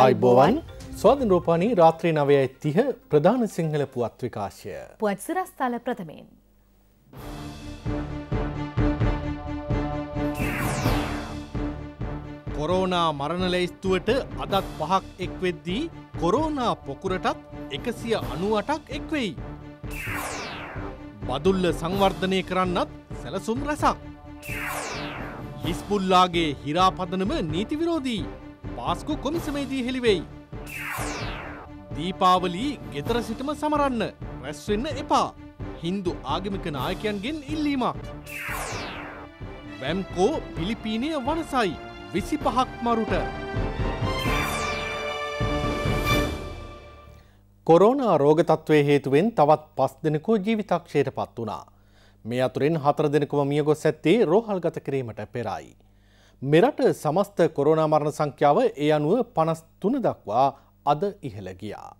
අයිබෝවන් ස්වාධන රෝපානී රාත්‍රී නවය ඇත්තිහ ප්‍රධාන සිංහල පුවත් විකාශය. පුවත් සිරස්ථල ප්‍රථමයෙන්. කොරෝනා මරණලැයිස්තුවට අදත් පහක් එක්වෙද්දී කොරෝනා පොකුරටත් එකසිය අනුවටක් එක්වෙයි. බදුල්ල සංවර්ධනය කරන්නත් සැලසුම් රැසක්. හිස්පුල්ලාගේ හිරාපදනම නීතිවිරෝධී. පාස්කු කොමිසමේදී හෙළිවෙයි. දීපාවලී ගෙදර සිටම සමරන්න රැස්වෙන්න එපා. හින්දු ආගමික නායකයන්ගෙන් ඉල්ලීමක්. වැම්කෝ පිලිපීනය වනසයි විසි පහක් මරුට. කොරෝනා රෝගතත්වය හේතුවෙන් තවත් පස් දෙනෙකු ජීවිතක්ෂයට පත් වනා. මේ අතුරෙන් හතර දෙනෙකුම මියගොස් ඇත්තේ රෝහල්ගත කිරීමට පෙරයි. මෙරට සමස්ත කොරෝනා මරණ සංඛ්‍යාව ඒ අනුව 53 දක්වා අද ඉහළ ගියා.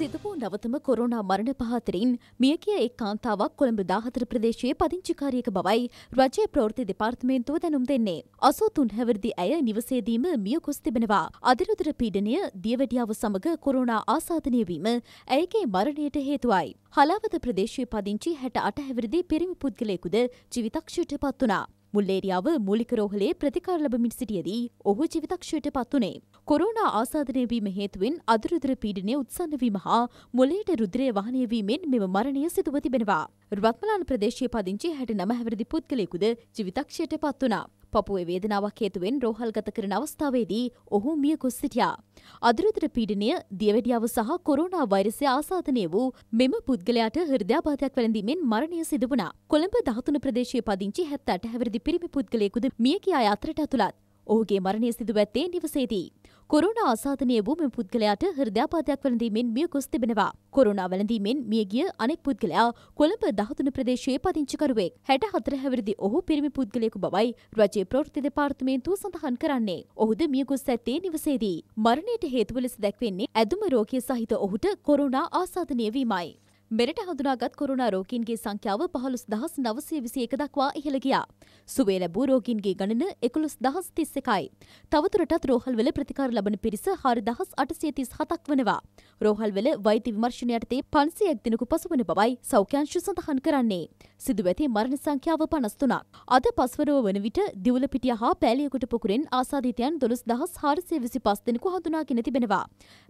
සිදු වූ නවතම කොරෝනා මරණ පහතරින් මියගිය එක් කාන්තාවක් කොළඹ දාහතර ප්‍රදේශයේ පදිංචිකාරියක බවයි රජයේ ප්‍රවෘත්ති දෙපාර්තමේන්තුව දැනුම් දෙන්නේ. අසූ තුන් හැවිරිදි ඇය නිවසේදීම මියකුස් තිබෙනවා. අදිරුදර පීඩනය දියවැඩියාව සමග කොරෝනා ආසාදනය වීම ඇයගේ මරණයට හේතුවයි. හලාවත ප්‍රදේශයේ පදිංචි හැට අට හැවිරිදි පිරිමි පුද්ගලයෙකුද ජීවිතක්ෂයට පත් වුණා. මුල්ලේරියාව මූලික රෝහලේ ප්‍රතිකාර ලැබමින් සිටියදී ඔහු ජීවිතක්ෂයට පත්වුණේ. කොරෝනා ආසාදනය වීම හේතුවෙන් අදුරුදුර පීඩනය උත්සන්න වීම හා මොලේට රුධිරය වහනය වීමෙන් මෙම මරණය සිදුව තිබෙනවා. රුවත්මලාන ප්‍රදේශයේ පදිංචි හැට නමහැවරදි පුද්ගලයෙකුද ජිවිතක්ෂයට පත් වනා. පපුුවේ වේදනාවක් හේතුවෙන් රෝහල්ගත කරන අවස්ථාවේදී ඔහු මිය කොස් සිටියා. අදරතර පීඩනය දියවැඩියාව සහ කොරුණා වෛරසය ආසාතනය වූ මෙම පුද්ගලයාට හෘදයාපාතයක් වැළඳීමෙන් මරණය සිදුවනා. කොළඹ දහතුන ප්‍රදේශය පදිංචි හැත්තට හැවරදි පිරිමි පුද්ගලයෙකුද මියකයා අතරට ඇතුළත්. ඔහුගේ මරණය සිදු ඇත්තේ නිවසේදී. කොරුණ ආසාධනය වූ මෙ පුද්ගලයාට හෘදයාපාතයක් වලඳීමෙන් මිය ගොස් තිබෙනවා. කොරුණා වලඳීමෙන් මියගිය අනෙක් පුද්ගලයා කොළඹ දහතුන ප්‍රදේශයේ පදිංචිකරුවෙක්. හැට හතර හැවිරිදි ඔහු පිරිමි පුද්ගලයෙකු බවයි රජයේ ප්‍රවෘත්ති දෙපාර්තමේන්තුව සඳහන් කරන්නේ. ඔහුද මියගොස් ඇත්තේ නිවසේදී. මරණයට හේතුව ලෙස දැක්වෙන්නේ ඇදුම රෝගිය සහිත ඔහුට කොරුණා ආසාධනය වීමයි. මෙරට හඳුනාගත් කොරුණා රෝගීන්ගේ සංඛ්‍යාව පහළොස් දහස් නවසය විසි එක දක්වා ඉහළ ගියා. සුවේ ලැබූ රෝගීන්ගේ ගණන එකොළොස් දහස් තිස් එකයි. තවතුරටත් රෝහල්වල ප්‍රතිකාර ලබන පිරිස හාර දහස් අටසිය තිස් හතක් වනවා. රෝහල්වල වෛද්‍ය විමර්ශනයටතේ පන්සියක් දිනකු පසුවන බවයි සෞඛ්‍යංශ සඳහන් කරන්නේ. සිදු ඇති මරණ සංඛ්‍යාව පනස්තුනක්. අද පස්වරෝ වන විට දිවල පිටිය හා පෑලියකුට පුකුරෙන් ආසාධීතයන් දොළොස් දහස් හාරසය විසි පස් දෙනෙකු හඳුනාගෙන තිබෙනවා.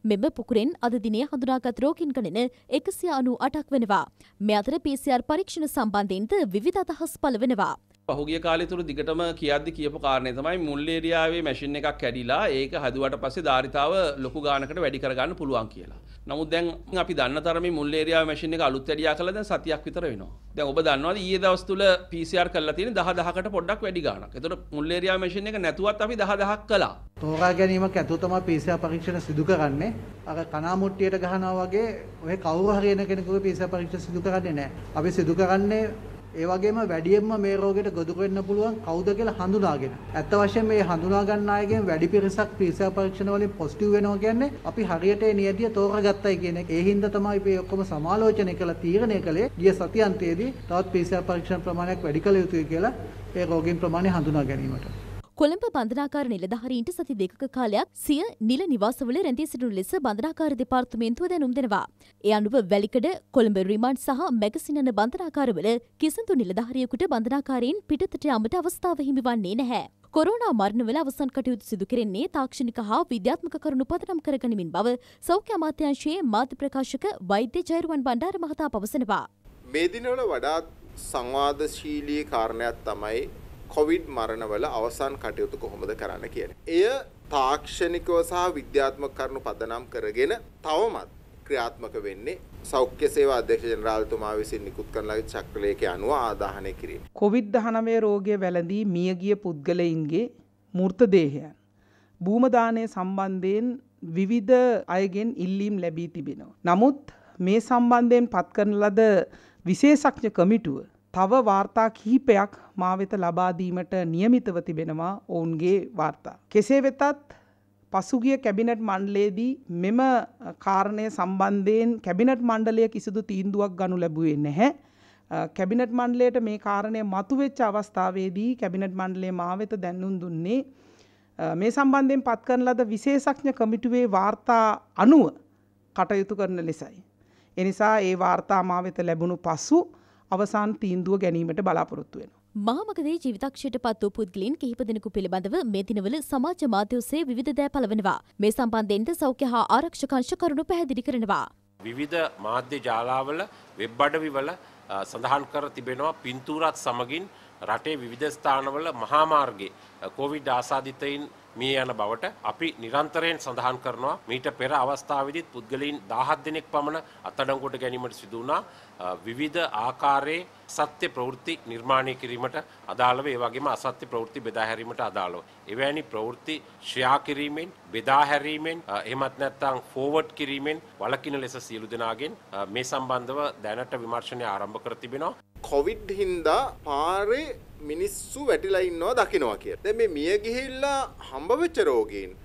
මෙම පුකුරෙන් අද දිනේ හඳුනාගත් රෝගින් ගණන එකසිය අනු අට පාටක් වෙනවා. මේ අතර PCR පරීක්ෂණ සම්බන්ධයෙන්ද විවිධ අදහස් පළ වෙනවා. පහුගිය කාලය තුළ දිගටම කියද්දි කියපු කාරණය තමයි මුල් ඒරියාවේ මැෂින් එකක් කැඩිලා ඒක හදුවට පස්සේ ධාරිතාව ලොකු ගානකට වැඩි කරගන්න පුළුවන් කියලා. නමුත් දැන් අපි දන්න තරමේ මුල් ඒරියාව මැෂින් එක අලුත් වැඩියා කළා දැන් සතියක් විතර වෙනවා. දැන් ඔබ දන්නවද ඊයේ දවස් තුල PCR කරලා තියෙන 10000කට පොඩ්ඩක් වැඩි ගාණක්. ඒතකොට මුල් ඒරියාව මැෂින් එක නැතුවත් අපි 10000ක් කළා. තෝරා ගැනීමක් ඇතුව තමයි PCR පරීක්ෂණ සිදු කරන්නේ. අර කනාමුට්ටියට ගහනවා වගේ ඔය කවුරු හරි එන කෙනෙකුගේ PCR පරීක්ෂණ සිදු කරන්නේ නැහැ. අපි සිදු කරන්නේ ඒ වගේම වැඩියෙන්ම මේ රෝගෙට ගොදුරු වෙන්න පුළුවන් කවුද කියලා හඳුනාගෙන. ඇත්ත වශයෙන්ම මේ හඳුනා ගන්න අයගෙන් වැඩි පිරිසක් පීසා පරීක්ෂණ වලින් පොසිටිව් වෙනවා කියන්නේ අපි හරියට ඒ නියතිය තෝරගත්තයි කියන එක. ඒ හින්දා තමයි මේ ඔක්කොම සමාලෝචනය කරලා තීරණය කළේ ගිය සති අන්තයේදී තවත් පීසා පරීක්ෂණ ප්‍රමාණයක් වැඩි කළ යුතුයි කියලා ඒ රෝගීන් ප්‍රමාණය හඳුනා ගැනීමට. කොළඹ බන්ධනාකාර නිලධාරීන්ට සති දෙකක කාලයක් සිය නිල නිවාසවල රැඳී සිටිනු ලෙස බන්ධනාකාර දෙපාර්තමේන්තුව දැනුම් දෙනවා. ඒ අනුව වැලිකඩ කොළඹ රිමාන්ඩ් සහ මැගසිනන බන්ධනාකාරවල කිසිදු නිලධාරියෙකුට බන්ධනාකාරයෙන් පිටතට යාමට අවස්ථාව හිමිවන්නේ නැහැ. කොරෝනා මරණවල අවසන් කටයුතු සිදු කෙරෙන්නේ තාක්ෂණික හා විද්‍යාත්මක කරුණු පදනම් කරගනිමින් බව සෞඛ්‍ය අමාත්‍යාංශයේ මාධ්‍ය ප්‍රකාශක වෛද්‍ය ජයරුවන් බණ්ඩාර මහතා පවසනවා. මේ දිනවල වඩාත් සංවාදශීලී කාරණයක් තමයි කොවිඩ් මරණවල අවසන් කටයුතු කොහොමද කරන්න කියන. එය තාක්ෂණිකව සහ විද්‍යාත්මක කරුණු පදනම් කරගෙන තවමත් ක්‍රියාත්මක වෙන්නේ සෞඛ්‍ය සේවා අධ්‍යක්ෂ ජනරාල්තුමා විසින් නිකුත් කරන ලද චක්‍රලේඛය අනුව ආදාහනය කිරීම. කොවිඩ් 19 රෝගය වැළඳී මියගිය පුද්ගලයින්ගේ මූර්ත දේහයන් භූම දානය සම්බන්ධයෙන් විවිධ අයගෙන් ඉල්ලීම් ලැබී තිබෙනවා. නමුත් මේ සම්බන්ධයෙන් පත් කරන ලද විශේෂඥ කමිටුව තව වාර්තා කිහිපයක් මා වෙත ලබා දීමට නියමිතව තිබෙනවා ඔවුන්ගේ වාර්තා. කෙසේ වෙතත් පසුගිය කැබිනට් මණ්ඩලයේදී මෙම කාරණය සම්බන්ධයෙන් කැබිනට් මණ්ඩලය කිසිදු තීන්දුවක් ගනු ලැබුවේ නැහැ. කැබිනට් මණ්ඩලයට මේ කාරණය මතුවෙච්ච අවස්ථාවේදී කැබිනට් මණ්ඩලේ මාවෙත දැන්නුම් දුන්නේ මේ සම්බන්ධයෙන් පත් කරන ලද විශේෂඥ කමිටුවේ වාර්තා අනුව කටයුතු කරන ලෙසයි. එනිසා ඒ වාර්තා මාවෙත ලැබුණු පසු අවසාන් තීන්දුව ගැනීමට බලාපොරොත්තු වෙනවා. මාමකදේ ජීවිතක්ෂයට පත් වූ පුද්ගලින් කිහිප දෙනෙකු පිළිබඳව මේ දිනවල සමාජ මාධ්‍ය ඔස්සේ විවිධ දෑ පළවෙනවා. මේ සම්බන්ධයෙන් සෞඛ්‍ය හා ආරක්ෂකංශ කරුණු පැහැදිලි කරනවා. විවිධ මාධ්‍ය ජාලාවල වෙබ් අඩවිවල සඳහන් කර තිබෙනවා පින්තූරත් සමගින් රටේ විවිධ ස්ථානවල මහාමාර්ගයේ කොවිඩ් ආසාදිතයින් මිය යන බවට අපි නිරන්තරයෙන් සඳහන් කරනවා මීට පෙර අවස්ථාවේදීත් පුද්ගලයන් 17 දෙනෙක් පමණ අත්අඩංගුවට ගැනීමට සිදු වුණා විවිධ ආකාරයේ සත්‍ය ප්‍රවෘත්ති නිර්මාණය කිරීමට අදාළව ඒ වගේම අසත්‍ය ප්‍රවෘත්ති බෙදා හැරීමට අදාළව එවැනි ප්‍රවෘත්ති ශ්‍රියා කිරීමෙන් බෙදා හැරීමෙන් එහෙමත් නැත්නම් ෆෝවර්ඩ් කිරීමෙන් වළකින ලෙස සියලු දෙනාගෙන් මේ සම්බන්ධව දැනට විමර්ශනය ආරම්භ කර තිබෙනවා කොවිඩ් හින්දා පාරේ මිනිස්සු වැටිලා ඉන්නවා දකිනවා කියලා. දැන් මේ මිය ගිහිල්ලා හම්බ වෙච්ච රෝගීන්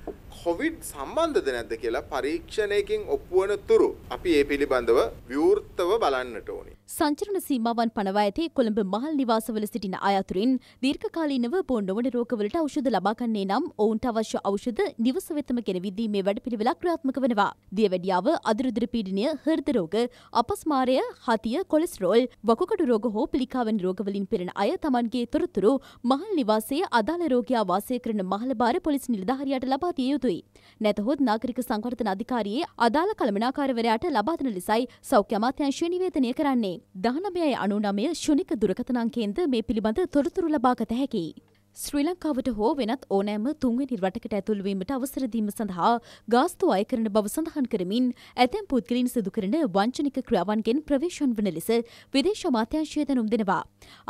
කොවිඩ් සම්බන්ධද නැද්ද කියලා පරීක්ෂණයකින් ඔප්පුවන තුරු අපි ඒ පිළිබඳව ව්‍යෘත්තව බලන්නට ඕනි. සංචරණ සීමාවන් පනවා ඇති කොළඹ මහල් නිවාසවල සිටින අය අතුරින් දීර්ඝකාලීනව බොන් නොවන රෝගවලට ඖෂධ ලබා ගන්නේ නම් ඔවුන්ට අවශ්‍ය ඖෂධ නිවස වෙතම ගෙනවින් දීමේ වැඩපිළිවෙලක් ක්‍රියාත්මක වෙනවා. දියවැඩියාව, අදුරුදුර පීඩනය, හෘද රෝග, අපස්මාරය, හතිය, කොලෙස්ටරෝල්, වකුගඩු රෝග හෝ පිළිකාවෙන් රෝගවලින් පෙළෙන අය Tamanගේ තොරතුරු මහල් නිවාසයේ අදාළ රෝගියා වාසය කරන මහලබාර පොලිස් නිලධාරියාට ලබා දිය යුතුයි. සිදුවේ. නැතහොත් නාගරික සංවර්ධන අධිකාරියේ අදාළ කළමනාකාරවරයාට ලබාදන ලෙසයි සෞඛ්‍ය අමාත්‍යංශය නිවේදනය කරන්නේ. දහනමයයි අනුනමය ශුනික දුරකථන අංකයෙන්ද මේ පිළිබඳ තොරතුරු ලබාගත හැකියි. ශ්‍රී ලංකාවට හෝ වෙනත් ඕනෑම තුන්වෙනි රටකට ඇතුළුවීමට අවසරදීම සඳහා ගාස්තු අය කරන බව සඳහන් කරමින් ඇතැම් පුද්ගලින් සිදු කරන වංචනික ක්‍රියාවන්ගෙන් ප්‍රවේශම් වන ලෙස විදේශ මාත්‍යංශය දැනුම් දෙනවා.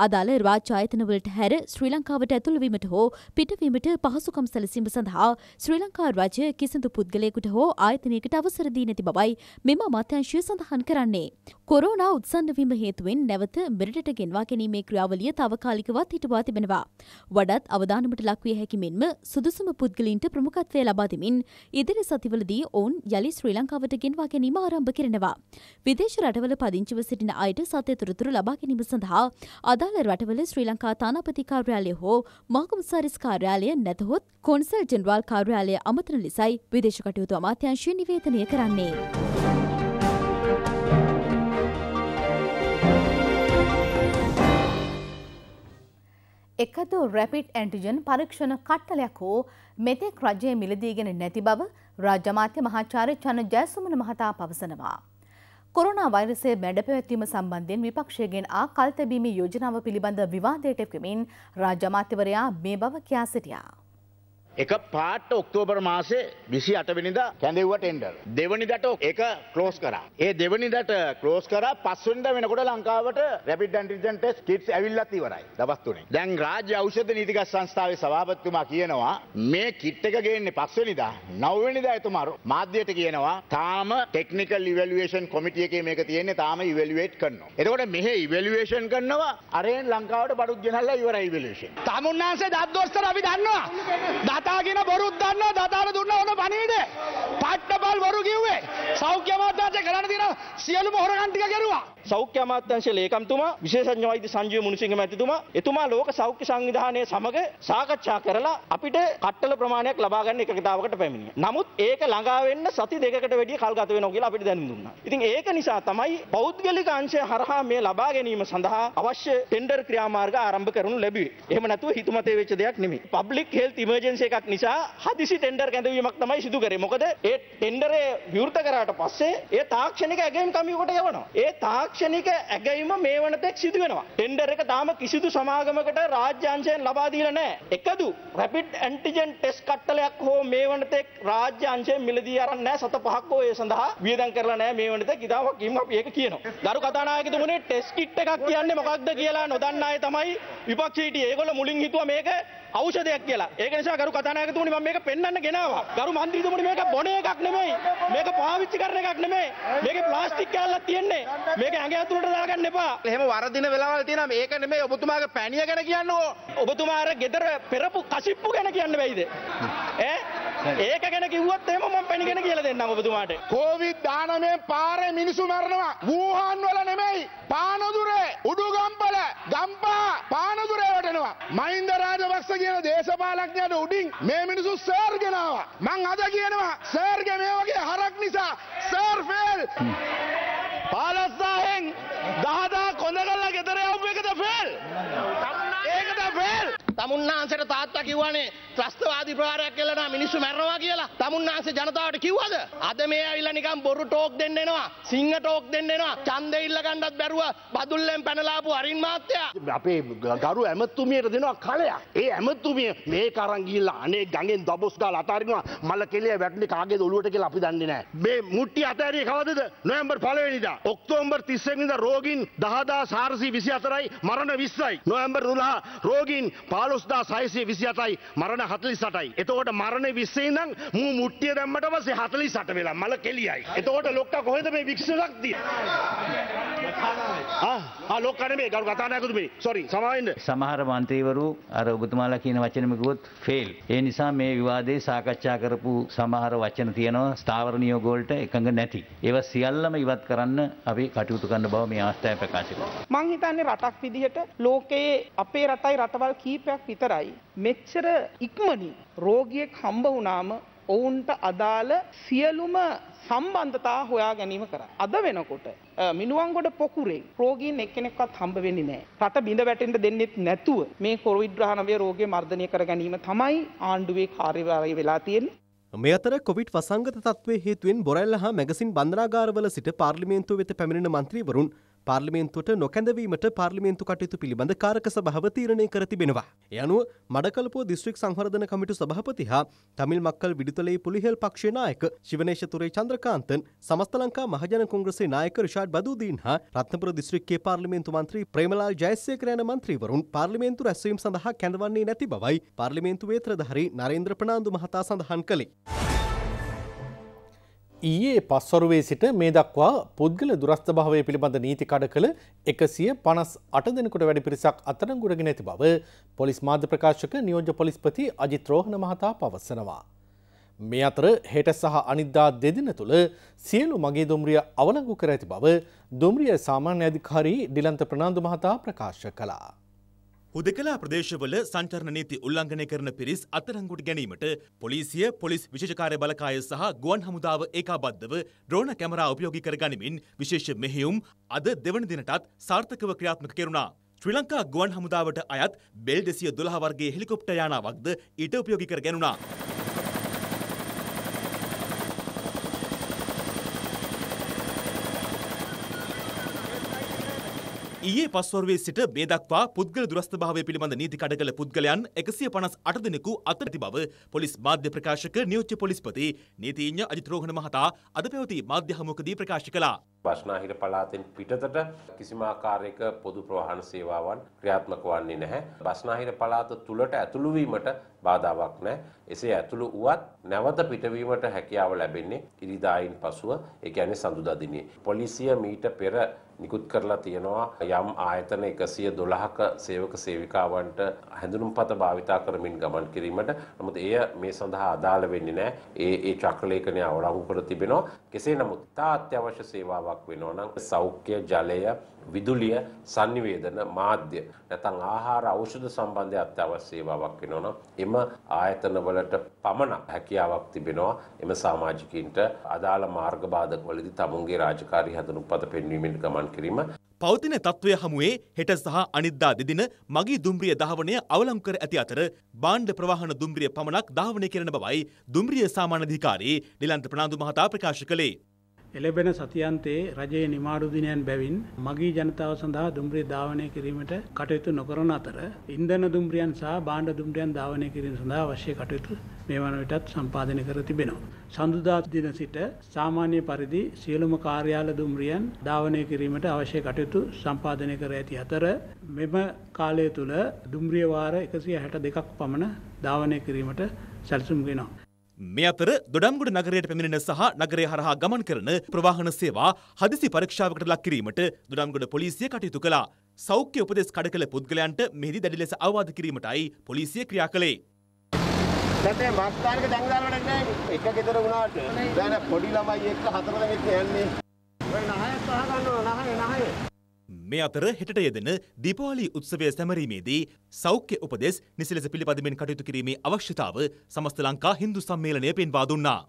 අදාළ රාජ්‍ය ආයතනවලට හැර ශ්‍රී ලංකාවට ඇතුළුවීමට හෝ පිටවීමට පහසුකම් සැලසීම සඳහා ශ්‍රී ලංකා රජය කිසිදු පුද්ගලයෙකුට හෝ ආයතනයකට අවසර දී නැති බවයි මෙම මාත්‍යංශය සඳහන් කරන්නේ. කොරෝනා උත්සන්න වීම හේතුවෙන් නැවත මෙරටට ගෙන්වා ගැනීමේ ක්‍රියාවලිය තාවකාලිකවත් හිටවා තිබෙනවා. වඩා වඩාත් අවධානමට ලක්විය හැකි මෙන්ම සුදුසුම පුද්ගලින්ට ප්‍රමුඛත්වය ලබා දෙමින් ඉදිරි සතිවලදී ඔවුන් යළි ශ්‍රී ලංකාවට ගෙන්වා ගැනීම ආරම්භ කරනවා. විදේශ රටවල පදිංචිව සිටින අයට සත්‍ය තොරතුරු ලබා ගැනීම සඳහා අදාළ රටවල ශ්‍රී ලංකා තානාපති කාර්යාලය හෝ මාකමසාරිස් කාර්යාලය නැතහොත් කොන්සල් ජෙනරාල් කාර්යාලය අමතන ලෙසයි විදේශ කටයුතු අමාත්‍යංශය නිවේදනය කරන්නේ. එකතු රැපිට් ඇන්ටිජන් පරීක්ෂණ කට්ටලයක් හෝ මෙතෙක් රජය මිලදීගෙන නැති බව රාජ්‍යමාත්‍ය මහාචාර්ය චන ජයසුමන මහතා පවසනවා. කොරුණා වෛරසය මැඩ පැවැත්වීම සම්බන්ධයෙන් විපක්ෂයගෙන් ආකල්තැබීමේ යෝජනාව පිළිබඳ විවාදයට එක්වමින් රාජ්‍යමාත්‍යවරයා මේ බව කියා සිටියා. එක පාට ඔක්තෝබර් මාසේ විසි අටවෙනිද කැඳෙව්වට එන්ඩර්. දෙවනිදට එක කලෝස් කර. ඒ දෙවනිදට කලෝස් කර පස්සුන්ට වෙනකොට ලංකාවට රැපිට න්ටිජන්ටස් කිට් ඇවිල්ලත් වරයි දවස්තුනේ දැන් රාජ අවෂධ නීතික සංස්ථාව සභාපත්තුමා කියනවා මේ කිට් එක ගේන්නේ පස්සනිදා නවවැනිද ඇතුමාරු මාධ්‍යයට කියනවා තාම ටෙක්නික ලිවලුවේෂන් කොමිටිය එක මේක තියන්නේ තාම ඉවලුවේට් කරනවා. එතකොට මෙහ ඉවලුවේෂන් කරනවා අරයෙන් ලංකාවට බඩු ගෙනල්ලා ඉවර ඉවලුවේෂන්. තමුන්නාන්සේ දත්දෝස්තර අපි දන්නවා. දත් කතා කියන බොරුත් දන්නවා දතාර දුන්න ඕන පණේද පට්ටපල් බොරු කිව්වේ සෞඛ්‍ය අමාත්‍යාංශය කරන්න තියෙන සියලුම හොරකම් ටික කරුවා සෞඛ්‍ය අමාත්‍යංශ ලේකම්තුමා විශේෂඥ වෛද්‍ය සංජීව මුණුසිංහ මැතිතුමා එතුමා ලෝක සෞඛ්‍ය සංවිධානය සමග සාකච්ඡා කරලා අපිට කට්ටල ප්‍රමාණයක් ලබා ගන්න එකකතාවකට පැමිණියා. නමුත් ඒක ළඟා වෙන්න සති දෙකකට වැඩිය කල් ගත වෙනවා කියලා අපිට දැනුම් දුන්නා. ඉතින් ඒක නිසා තමයි පෞද්ගලික අංශය හරහා මේ ලබා ගැනීම සඳහා අවශ්‍ය ටෙන්ඩර් ක්‍රියාමාර්ග ආරම්භ කරනු ලැබුවේ. එහෙම නැතුව හිතුමතේ වෙච්ච දෙයක් නෙමෙයි. පබ්ලික් හෙල්ත් ඉමර්ජන්සි එකක් නිසා හදිසි ටෙන්ඩර් කැඳවීමක් තමයි සිදු කරේ. මොකද ඒ ටෙන්ඩරේ විවෘත කරාට පස්සේ ඒ තාක්ෂණික ඇගයීම් කමියුකට යවනවා. ඒ තාක් තාක්ෂණික ඇගැයිම මේ වනතෙක් සිදු වෙනවා. ටෙන්ඩර් එක තාම කිසිදු සමාගමකට රාජ්‍යාංශයෙන් ලබා දීලා නැහැ. එකදු රැපිඩ් ඇන්ටිජන් ටෙස්ට් කට්ටලයක් හෝ මේ වනතෙක් රාජ්‍යාංශයෙන් මිලදී අරන් නැහැ. සත පහක් හෝ ඒ සඳහා වියදම් කරලා නැහැ මේ වනතෙක්. ඉතාලම කිම් අපි ඒක කියනවා. දරු කතානායකතුමනේ ටෙස්ට් කිට් එකක් කියන්නේ මොකක්ද කියලා නොදන්න අය තමයි විපක්ෂීට ඒගොල්ල මුලින් හිතුවා මේක ඖෂධයක් කියලා. ඒක නිසා ගරු කතානායකතුමනි මම මේක පෙන්වන්න ගෙනාවා. ගරු මන්ත්‍රීතුමනි මේක බොන එකක් නෙමෙයි. මේක පාවිච්චි කරන එකක් නෙමෙයි. මේකේ ප්ලාස්ටික් කෑල්ලක් තියෙන්නේ. මේක ඇඟ ඇතුළට දාගන්න එපා. එහෙම වරදින වෙලාවල් තියෙනවා මේක නෙමෙයි ඔබතුමාගේ පැණිය ගැන කියන්නේ. ඔබතුමා අර ගෙදර පෙරපු කසිප්පු ගැන කියන්න බැයිද? ඈ ඒක ගැන කිව්වොත් එහෙම මම පැණිගෙන කියලා දෙන්නම් ඔබතුමාට. කොවිඩ් 19 පාරේ මිනිසු මරනවා. වූහාන් වල නෙමෙයි. පානදුරේ, උඩුගම්පල, ගම්පා පානදුරේ වටෙනවා. මහින්ද රාජපක්ෂ කියන දේශපාලඥයාට උඩින් මේ මිනිසු සර් ගෙනාවා. මං අද කියනවා සර්ගේ මේ වගේ හරක් නිසා සර් ෆෙල්. පාලස්සාහෙන් 10000 කොඳගල තමුන්නාන්සට තාත්තා කිව්වනේ ත්‍රස්තවාදී ප්‍රහාරයක් කළා මිනිස්සු මැරනවා කියලා. තමුන්නාන්සේ ජනතාවට කිව්වද? අද මේ ඇවිල්ලා නිකන් බොරු ටෝක් දෙන්න එනවා. සිංහ ටෝක් දෙන්න එනවා. ඡන්දෙ ඉල්ල ගන්නත් බැරුව බදුල්ලෙන් පැනලාපු අරින් මාත්‍යා. අපේ ගරු ඇමතුමියට දෙනවා කලයක්. ඒ ඇමතුමිය මේ කරන් ගිහිල්ලා අනේ ගඟෙන් දබොස් ගාලා අතාරිනවා. මල කෙලිය වැටුනේ කාගේද ඔලුවට කියලා අපි දන්නේ නැහැ. මේ මුට්ටි අතෑරියේ කවදද? නොවැම්බර් 1 වෙනිදා. ඔක්තෝබර් 31 වෙනිදා රෝගීන් 10424යි මරණ 20යි. නොවැම්බර් 12 රෝගීන් 15 අලුස්දා සයිසය විසි අතයි මරණ හතලි සටයි. එතෝට මරණ විස්සේ නම් මූ මුට්ටිය දැම්මට පසේ හතලි සට වෙලා මල කෙලියයි. එතෝට ලොක්ක කොහෙද මේ වික්ෂලක්තිය. ලොක්කන මේ ගරු කතානයකුතුමේ සොරි සමයින්න සමහර මන්ත්‍රීවරු අර ඔබතුමාලා කියන වචනමකුත් ෆෙල්. ඒ නිසා මේ විවාදේ සාකච්ඡා කරපු සමහර වචන තියෙනවා ස්ථාවර නියෝගෝල්ට එකඟ නැති. ඒව සියල්ලම ඉවත් කරන්න අපි කටයුතු කරන්න බව මේ ආස්ථාය ප්‍රකාශ කරනවා. මං හිතන්නේ රටක් විදිහට ලෝකයේ අපේ රටයි රටවල් කීපයක් විතරයි. මෙච්චර ඉක්මනින් රෝගියෙක් හම්බ වුණාම ඔවුන්ට අදාළ සියලුම සම්බන්ධතා හොයා ගැනීම කරා. අද වෙනකොට මිනුවන්ගොඩ පොකුරේ රෝගීන් එක්කෙනෙක්වත් හම්බ වෙන්නේ නැහැ. රට බිඳ වැටෙන්න දෙන්නෙත් නැතුව මේ කොවිඩ් 19 රෝගය මර්ධනය කර ගැනීම තමයි ආණ්ඩුවේ කාර්යභාරය වෙලා තියෙන්නේ. මේ අතර කොවිඩ් වසංගත තත්ත්වයේ හේතුවෙන් බොරැල්ල හා මැගසින් බන්ධනාගාරවල සිට පාර්ලිමේන්තුව වෙත පැමිණෙන මන්ත්‍රීවරුන් පාර්ලිමේන්තුවට නොකැඳවීමට පාර්ලිමේන්තු කටයුතු පිළිබඳ කාරක සභාව තීරණය කර තිබෙනවා. ඒ අනුව මඩකලපුව දිස්ත්‍රික් සංවර්ධන කමිටු සභාපති හා තමිල් මක්කල් විදුතලේ පුලිහෙල් පක්ෂයේ නායක ශිවනේෂ තුරේ චන්ද්‍රකාන්තන් සමස්ත ලංකා මහජන කොංග්‍රසේ නායක රිෂාඩ් බදූදීන් හා රත්නපුර දිස්ත්‍රික්කයේ පාර්ලිමේන්තු මන්ත්‍රී ප්‍රේමලාල් ජයසේකර යන මන්ත්‍රීවරුන් පාර්ලිමේන්තු රැස්වීම සඳහා කැඳවන්නේ නැති බවයි පාර්ලිමේන්තු වේත්‍රධාරී නරේන්ද්‍ර ප්‍රනාන්දු මහතා සඳහන් කළේ. ඊයේ පස්වරුවේ සිට මේ දක්වා පුද්ගල දුරස්ථ භාවය පිළිබඳ නීති කඩ කළ එකසිය පනස් අට දෙනකොට වැඩි පිරිසක් අතරගුරගෙන ඇති බව පොලිස් මාධ්‍ය ප්‍රකාශක නියෝජ්‍ය පොලිස්පති අජිත්‍රෝහණ මහතා පවසනවා. මේ අතර හෙට සහ අනිද්දා දෙදින තුළ සියලු මගේ දුම්රිය අවලංගු කර ඇති බව දුම්රිය සාමාන්‍ය අධිකාරී ඩිලන්ත ප්‍රනාන්දු මහතා ප්‍රකාශ කලා. හුදකලා ප්‍රදේශවල සංචරණ නීති උල්ලංඝනය කරන පිරිස් අත්අඩංගුවට ගැනීමට පොලිසිය, පොලිස් විශේෂ කාර්යබලකාය සහ ගුවන් හමුදාව ඒකාබද්ධව ඩ්‍රෝන කැමරා උපයෝගී කර ගනිමින් විශේෂ මෙහෙයුම් අද දෙවන දිනටත් සාර්ථකව ක්‍රියාත්මක කෙරුණා. ශ්‍රී ලංකා ගුවන් හමුදාවට අයත් බෙල් 212 වර්ගයේ හෙලිකොප්ටර් යානාවක්ද ඊට උපයෝගී කර ගැනුණා. ඊයේ පස්වරුවේ සිට මේ දක්වා පුද්ගල දුරස්ථභාවය පිළිබඳ නීති කඩ කළ පුද්ගලයන් එකසිය පනස් අට දෙනෙකු අතරති බව පොලිස් මාධ්‍ය ප්‍රකාශක නියෝච්ච පොලිස්පති නීතිීඥ අජිත්‍රෝහණ මහතා අද පැවති මාධ්‍ය හමුවකදී ප්‍රකාශ කළා. බස්නාහිර පළාතෙන් පිටතට කිසිම ආකාරයක පොදු ප්‍රවාහන සේවාවන් ක්‍රියාත්මක වන්නේ නැහැ. බස්නාහිර පළාත තුලට ඇතුළු වීමට බාධාවක් නැහැ. එසේ ඇතුළු වුවත් නැවත පිටවීමට හැකියාව ලැබෙන්නේ ඉරිදායින් පසුව, ඒ කියන්නේ සඳුදා දිනේ. පොලිසිය මීට පෙර නිකුත් කරලා තියෙනවා යම් ආයතන 112ක සේවක සේවිකාවන්ට හැඳුනුම්පත භාවිතා කරමින් ගමන් කිරීමට. නමුත් එය මේ සඳහා අදාළ වෙන්නේ නැහැ. ඒ ඒ චක්‍රලේඛනය අවලංගු කර තිබෙනවා. කෙසේ නමුත් තා අත්‍යවශ්‍ය සේවාවක් අවශ්‍යතාවක් වෙනවා නම් සෞඛ්‍ය ජලය විදුලිය sannivedana මාධ්‍ය නැත්නම් ආහාර ඖෂධ සම්බන්ධය අත්‍යවශ්‍ය ඒවාවක් වෙනවා නම් එම ආයතන වලට පමණ හැකියාවක් තිබෙනවා එම සමාජිකින්ට අදාළ මාර්ග බාධක වලදී තමුන්ගේ රාජකාරී හදනුපත පෙන්වීමෙන් ගමන් කිරීම පවතින තත්ත්වය හමුවේ හෙට සහ අනිද්දා දෙදින මගී දුම්රිය ධාවනය අවලං කර ඇති අතර බාණ්ඩ ප්‍රවාහන දුම්රිය පමණක් ධාවනය කරන බවයි දුම්රිය සාමාන්‍යධිකාරී නිලන්ත ප්‍රනාන්දු මහතා ප්‍රකාශ කළේ. එළබෙන සතියන්තයේ රජයේ නිමාරු දිනයන් බැවින් මගී ජනතාව සඳහා දුම්රිය ධාවනය කිරීමට කටයුතු නොකරන අතර ඉන්ධන දුම්රියන් සහ භාණ්ඩ දුම්රියන් ධාවනය කිරීම සඳහා අවශ්‍ය කටයුතු මේ වන විටත් සම්පාදනය කර තිබෙනවා. සඳුදා දින සිට සාමාන්‍ය පරිදි සියලුම කාර්යාල දුම්රියන් ධාවනය කිරීමට අවශ්‍ය කටයුතු සම්පාදනය කර ඇති අතර මෙම කාලය තුළ දුම්රිය වාර 162ක් පමණ ධාවනය කිරීමට සැලසුම් වෙනවා. මේ අතර දොඩම්ගොඩ නගරයට පැමිණෙන සහ නගරය හරහා ගමන් කරන ප්‍රවාහන සේවා හදිසි පරීක්ෂාවකට ලක් කිරීමට දොඩම්ගොඩ පොලිසිය කටයුතු කළා. සෞඛ්‍ය උපදෙස් කඩ කළ පුද්ගලයන්ට මෙහිදී දැඩි ලෙස අවවාද කිරීමටයි පොලිසිය ක්‍රියා කළේ. දැන් මස්ථානික දඟලන නැහැ. එක ගෙදර වුණාට දැන් පොඩි ළමයි එක්ක හතර දෙනෙක් යන්නේ. ඔය නහය සහ ගන්නවා නහය නහය. මේ අතර හෙටට යෙදෙන දීපාවලි උත්සවය සැමරීමේදී සෞඛ්‍ය උපදෙස් නිසිලෙස පිළිපදමින් කටයුතු කිරීමේ අවශ්‍යතාව සමස්ත ලංකා හින්දු සම්මේලනය පෙන්වා දුන්නා.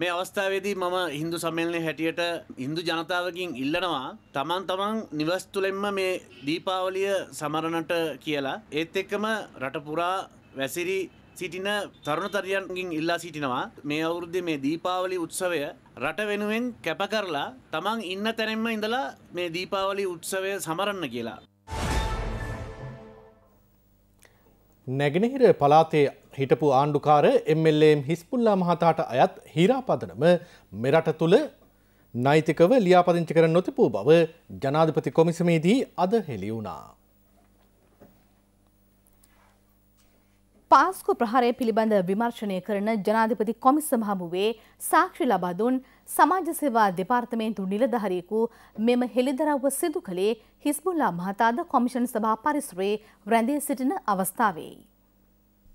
මේ අවස්ථාවේදී මම හින්දු සම්මේලනයේ හැටියට හින්දු ජනතාවකින් ඉල්ලනවා තමන් තමන් නිවස් තුලෙන්ම මේ දීපාවලිය සමරණට කියලා ඒත් එක්කම රට පුරා වැසිරි සිටින තරුණ තරියන්ගින් ඉල්ලා සිටිනවා මේ අවුරුද්දේ මේ දීපාවලි උත්සවය රට වෙනුවෙන් කැප කරලා තමන් ඉන්න තැනෙන්ම ඉඳලා මේ දීපාවලි උත්සවය සමරන්න කියලා. නැගෙනහිර පලාතේ හිටපු ආණ්ඩුකාර එම්ල්ලම් හිස්පුල්ලා මහතාට අයත් හිරාපදනම මෙරට තුළ නෛතිකව ලියාපදිංචි කර නොතිපු බව ජනාධිපති කොමිසමේදී අද හෙළි වුණා. පාස්කු ප්‍රහාරය පිළිබඳ විමර්ශනය කරන ජනාධිපති කොමිසම හමුවේ සාක්ෂි ලබා දුන් සමාජ සේවා දෙපාර්තමේන්තු නිලධාරියෙකු මෙම හෙළිදරව්ව සිදු කළේ හිස්බුල්ලා මහතාද කොමිෂන් සභා පරිසරයේ රැඳී සිටින අවස්ථාවේයි.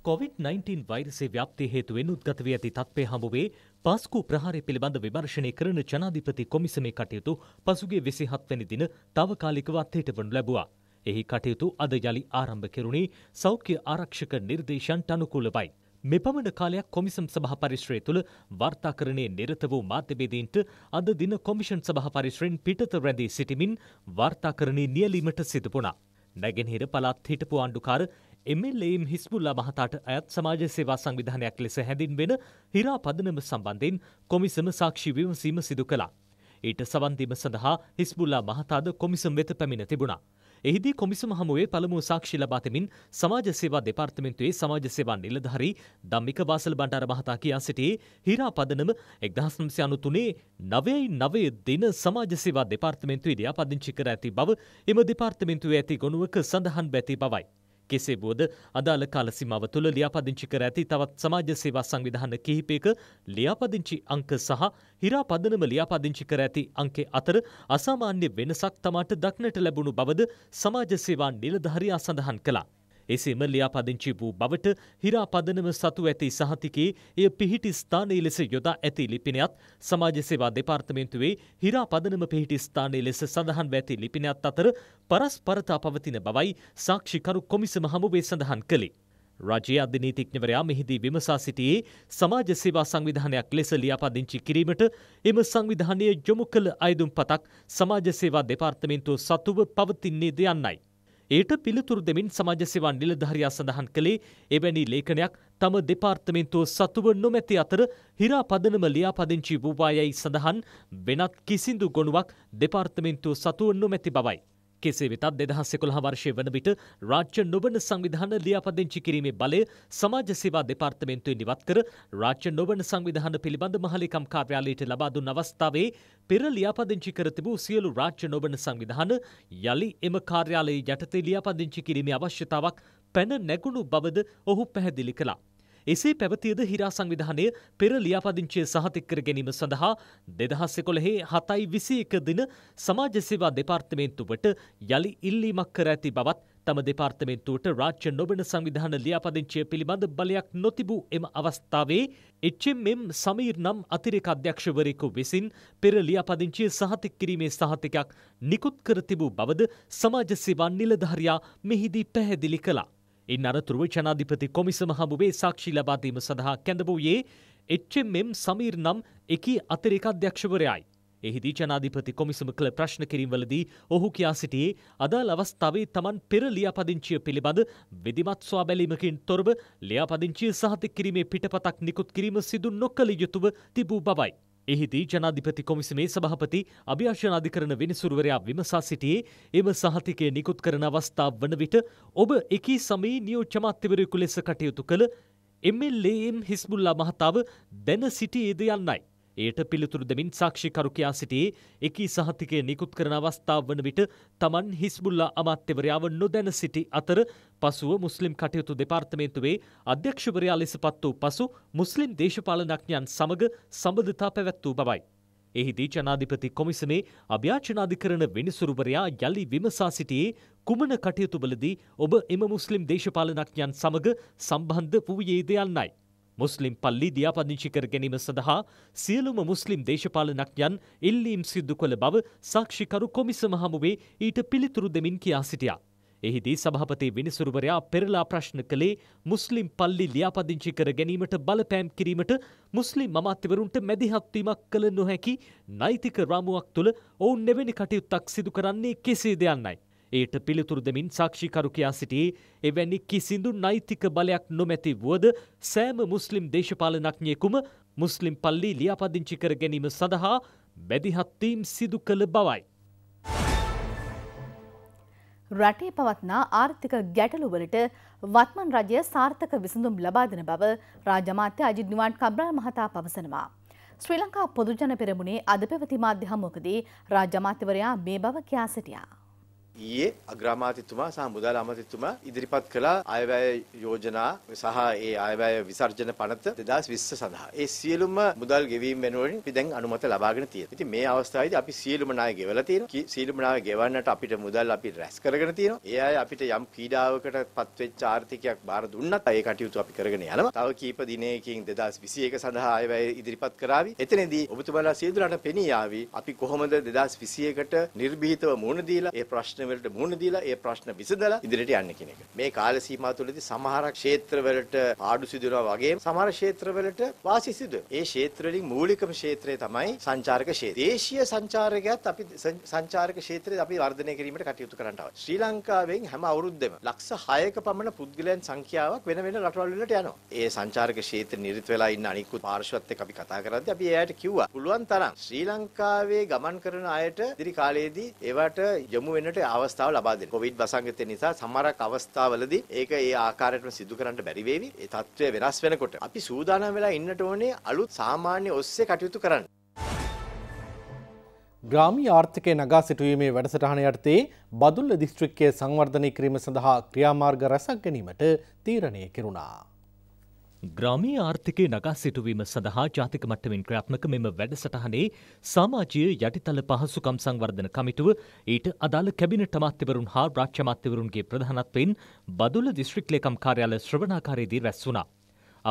COVID-19 වෛරසේ ව්‍යාප්තිය හේතුවෙන් උද්ගත වී ඇති තත්ත්වය හමුවේ පාස්කු ප්‍රහාරය පිළිබඳ විමර්ශනය කරන ජනාධිපති කොමිසමේ කටයුතු පසුගිය 27 වෙනි දින తాවකාලිකව අත්හිටවනු ලැබුවා. එහි කටයුතු අද යළි ආරම්භ කෙරුණි සෞඛ්‍ය ආරක්ෂක නිර්දේශන්ට අනුකූලවයි. මෙපමණ කාලයක් කොමිසම් සභහ පරිශ්‍රය තුළ වාර්තාකරණය නිරත වූ මාධ්‍යවේදීන්ට අද දින කොමිෂන් සභහ පරිශ්‍රයෙන් පිටත රැඳී සිටිමින් වාර්තාකරණය නියලීමට සිදුපුුණා. නැගෙනහිර පළත් හිටපු ආණ්ඩුකාර එමල්ලම් හිස්බුල්ලා මහතාට අයත් සමාජ සේවා සංවිධානයක් ලෙස හැඳින් වෙන හිරා පදනම සම්බන්ධයෙන් කොමිසම සාක්ෂි විමසීම සිදු කලා. ඊට සවන්දීම සඳහා හිස්බුල්ලා මහතාද කොමිසම් වෙත පැමිණ තිබුණා. එහිදී කොමිසම හමුවේ පළමු සාක්ෂි ලබා දෙමින් සමාජ සේවා දෙපාර්තමේන්තුවේ සමාජ සේවා නිලධාරී ධම්මික වාසල බණ්ඩාර මහතා කියා සිටියේ හීරා පදනම 1993 9.9 දින සමාජ සේවා දෙපාර්තමේන්තුවේ ඉදිරිපදිංචි කර ඇති බව එම දෙපාර්තමේන්තුවේ ඇති ගොනුවක සඳහන් බැති බවයි. කෙසේ වුවද අදාළ කාලසිමාව තුළ ලියාපදිංචි කර ඇති තවත් සමාජ සේවා සංවිධාන කිහිපයක ලියාපදිංචි අංක සහ හිරා පදනම ලියාපදිංචි කර ඇති අංකේ අතර අසාමාන්‍ය වෙනසක් තමාට දක්නට ලැබුණු බවද සමාජ සේවා නිලධාරියා සඳහන් කළා. එසේම ලියාපදිංචි වූ බවට හිරාපදනම සතු ඇති සහතිකේ එය පිහිටි ස්ථානයේ ලෙස යොදා ඇති ලිපිනයත් සමාජ සේවා දෙපාර්තමේන්තුවේ හිරාපදනම පිහිටි ස්ථානයේ ලෙස සඳහන් ව ඇති ලිපිනයත් අතර පරස්පරතා පවතින බවයි සාක්ෂිකරු කොමිසම හමුවේ සඳහන් කළේ. රජයේ අධිනීතිඥවරයා මෙහිදී විමසා සිටියේ සමාජ සේවා සංවිධානයක් ලෙස ලියාපදිංචි කිරීමට එම සංවිධානය යොමු කළ අයදුම් පතක් සමාජ සේවා දෙපාර්තමේන්තුව සතුව පවතින්නේද යන්නයි. ඊට පිළිතුරු දෙමින් සමාජ සේවා නිලධාරියා සඳහන් කළේ එවැනි ලේඛනයක් තම දෙපාර්තමේන්තුව සතුව නොමැති අතර හිරා පදනම ලියාපදිංචි වූවායයි සඳහන් වෙනත් කිසිදු ගොනුවක් දෙපාර්තමේන්තුව සතුව නොමැති බවයි. කෙසේ වෙතත් දෙදහස් එකොළහ වර්ෂය වන විට රාජ්‍ය නොවන සංවිධාන ලියාපදිංචි කිරීමේ බලය සමාජ සේවා දෙපාර්තමේන්තුවෙන් ඉවත් කර රාජ්‍ය නොවන සංවිධාන පිළිබඳ මහලිකම් කාර්යාලයට ලබා දුන් අවස්ථාවේ පෙර ලියාපදිංචි කර තිබූ සියලු රාජ්‍ය නොවන සංවිධාන යළි එම කාර්යාලයේ යටතේ ලියාපදිංචි කිරීමේ අවශ්‍යතාවක් පැන නැගුණු බවද ඔහු පැහැදිලි කළා. එසේ පැවතියද හිරා සංවිධානය පෙර ලියාපදිංචිය සහතික කර ගැනීම සඳහා දෙදහස් එකොළහේ හතයි විසි එක දින සමාජ සේවා දෙපාර්තමේන්තුවට යළි ඉල්ලීමක් කර ඇති බවත් තම දෙපාර්තමේන්තුවට රාජ්‍ය නොබන සංවිධාන ලියාපදිංචිය පිළිබඳ බලයක් නොතිබූ එම අවස්ථාවේ එච්චම්ම් සමීර් නම් අතිරේක අධ්‍යක්ෂවරයෙකු විසින් පෙර ලියාපදිංචිය සහතික කිරීමේ සහතිකයක් නිකුත් කර තිබූ බවද සමාජ සේවා නිලධාරයා මෙහිදී පැහැදිලි කළා. ඉන් අරතුරුව ජනාධිපති කොමිසම හමුවේ සාක්ෂි ලබාදීම සඳහා කැඳවූයේ එච්චෙම්ම් සමීර් නම් එකී අතිරේක අධ්‍යක්ෂවරයයි. එහිදී ජනාධිපති කොමිසම කළ ප්‍රශ්න කිරීම්වලදී ඔහු කියා සිටියේ අදාළ අවස්ථාවේ තමන් පෙර ලියාපදිංචිය පිළිබඳ විධිමත් ස්වා බැලීමකින් තොරව ලියාපදිංචිය සහතික කිරීමේ පිටපතක් නිකුත් කිරීම සිදු නොකළ යුතුව තිබූ බවයි. එහිදී ජනාධිපති කොමිසමේ සභහපති අභ්‍යශන අධිකරන වෙනසුරුවරයා විමසා සිටියේ එම සහතිකය නිකුත් කරන අවස්ථාව වන විට ඔබ එකී සමී නියෝච්චමත්‍යවරයකු ලෙස කටයුතු කළ එමල්ලේම් හිස්මුල්ලා මහතාව දැන සිටියේද යන්නයි. ඒට පිළිතුරු දෙමින් සාක්ෂිකරු කියා සිටියේ එකී සහතිකය නිකුත් කරන අවස්ථාව වන විට තමන් හිස්බුල්ලා අමාත්‍යවරයාව නොදැන සිටි අතර පසුව මුස්ලිම් කටයුතු දෙපාර්තමේන්තුවේ අධ්‍යක්ෂවරයා ලෙස පත් වූ පසු මුස්ලිම් දේශපාලනඥයන් සමග සම්බඳතා පැවැත්වූ බවයි. එහිදී ජනාධිපති කොමිසමේ අභ්‍යාචනාධිකරණ විනිසුරුවරයා යළි විමසා සිටියේ කුමන කටයුතුවලදී ඔබ එම මුස්ලිම් දේශපාලනඥයන් සමග සම්බන්ධ වූයේද යන්නයි. මුස්ලිම් පල්ලි දියාපදිංචි කර ගැනීම සඳහා සියලුම මුස්ලිම් දේශපාලනඥයන් ඉල්ලීම් සිද්ධ කළ බව සාක්ෂිකරු කොමිසම හමුවේ ඊට පිළිතුරු දෙමින් කියා සිටියා. එහිදී සභාපති විනිසුරුවරයා පෙරලා ප්‍රශ්න කළේ මුස්ලිම් පල්ලි ලියාපදිංචි කර ගැනීමට බලපෑම් කිරීමට මුස්ලිම් අමාත්‍යවරුන්ට මැදිහත්වීමක් කළ නොහැකි නෛතික රාමුවක් තුළ ඔවුන් නෙවෙනි කටයුත්තක් සිදු කරන්නේ කෙසේද යන්නයි. ඊට පිළිතුරු දෙමින් සාක්ෂිකරු කියා සිටි එවැනි කිසිදු නෛතික බලයක් නොමැති වුවද සෑම මුස්ලිම් දේශපාලනඥයෙකුම මුස්ලිම් පල්ලි ලියාපදිංචි කර ගැනීම සඳහා බැදිහත්වීම් සිදු කළ බවයි. රටේ පවත්නා ආර්ථික ගැටලුවලට වත්මන් රජය සාර්ථක විසඳුම් ලබාදන බව රාජමාත්‍ය අජිත් නිවාන් කබ්‍රාල් මහතා පවසනවා. ශ්‍රී ලංකා පොදුජන පෙරමුණේ අද පැවති මාධ්‍ය හමුවකදී රාජමාත්‍යවරයා මේ බව කියා සිටියා. ඊයේ අග්‍රාමාත්‍යතුමා සහ මුදල් අමාත්‍යතුමා ඉදිරිපත් කළ අයවැය යෝජනා සහ ඒ අයවැය විසර්ජන පනත 2020 සඳහා ඒ සියලුම මුදල් ගෙවීම වෙනුවෙන් අපි දැන් අනුමත ලබාගෙන තියෙනවා. ඉතින් මේ අවස්ථාවේදී අපි සියලුම ණය ගෙවලා තියෙනවා. සියලුම ණය ගෙවන්නට අපිට මුදල් අපි රැස් කරගෙන තියෙනවා. ඒ අය අපිට යම් පීඩාවකට පත්වෙච්ච ආර්ථිකයක් බාර දුන්නත් ඒ කටයුතු අපි කරගෙන යනවා. තව කීප දිනයකින් 2021 සඳහා අයවැය ඉදිරිපත් කරાવી. එතනදී ඔබතුමාලා සියලුලට පෙනී ආවි අපි කොහොමද 2021ට නිර්භීතව මුහුණ දීලා ඒ ප්‍රශ්න ප්‍රශ්නවලට මුහුණ දීලා ඒ ප්‍රශ්න විසඳලා ඉදිරියට යන්න කියන එක. මේ කාල සීමාව තුළදී සමහර ක්ෂේත්‍රවලට පාඩු සිදුනවා වගේම සමහර ක්ෂේත්‍රවලට වාසි සිදුවෙනවා. ඒ ක්ෂේත්‍රවලින් මූලිකම ක්ෂේත්‍රය තමයි සංචාරක ක්ෂේත්‍රය. දේශීය සංචාරකයත් අපි සංචාරක ක්ෂේත්‍රය අපි වර්ධනය කිරීමට කටයුතු කරන්න අවශ්‍යයි. ශ්‍රී ලංකාවෙන් හැම අවුරුද්දෙම ලක්ෂ 6ක පමණ පුද්ගලයන් සංඛ්‍යාවක් වෙන වෙන රටවල් වලට යනවා. ඒ සංචාරක ක්ෂේත්‍ර නිරත වෙලා ඉන්න අනිකුත් පාර්ශවත් එක්ක අපි කතා කරද්දී අපි එයාට කිව්වා පුළුවන් තරම් ශ්‍රී ලංකාවේ ගමන් කරන අයට ඉදිරි කාලයේදී ඒවට යොමු වෙන්නට අවස්ථාව ලබා දෙන්නේ. කොවිඩ් වසංගතය නිසා සමහරක් අවස්ථාවලදී ඒක ඒ ආකාරයටම සිදු කරන්න බැරි වේවි. ඒ తත්වය වෙනස් වෙනකොට අපි සූදානම් වෙලා ඉන්නට ඕනේ අලුත් සාමාන්‍ය ඔස්සේ කටයුතු කරන්න. ග්‍රාමී ආර්ථකය නගා සිටුවීමේ වැඩසටහන යටතේ බදුල්ල දිස්ත්‍රික්කය සංවර්ධනය කිරීම සඳහා ක්‍රියාමාර්ග රැසක් ගැනීමට තීරණය කෙරුණා. ග්‍රාමී ආර්ථිකය නගා සිටුවීම සඳහා ජාතික මට්ටමින් ක්‍රියාත්මක මෙම වැඩසටහනේ සමාජීය යටිතල පහසුකම් සංවර්ධන කමිටුව ඊට අදාළ කැබිනට් අමාත්‍යවරුන් හා රාජ්‍ය අමාත්‍යවරුන්ගේ ප්‍රධානත්වයෙන් බදුල්ල දිස්ත්‍රික් ලේකම් කාර්යාල ශ්‍රවණාකාරයේදී රැස් වුණා.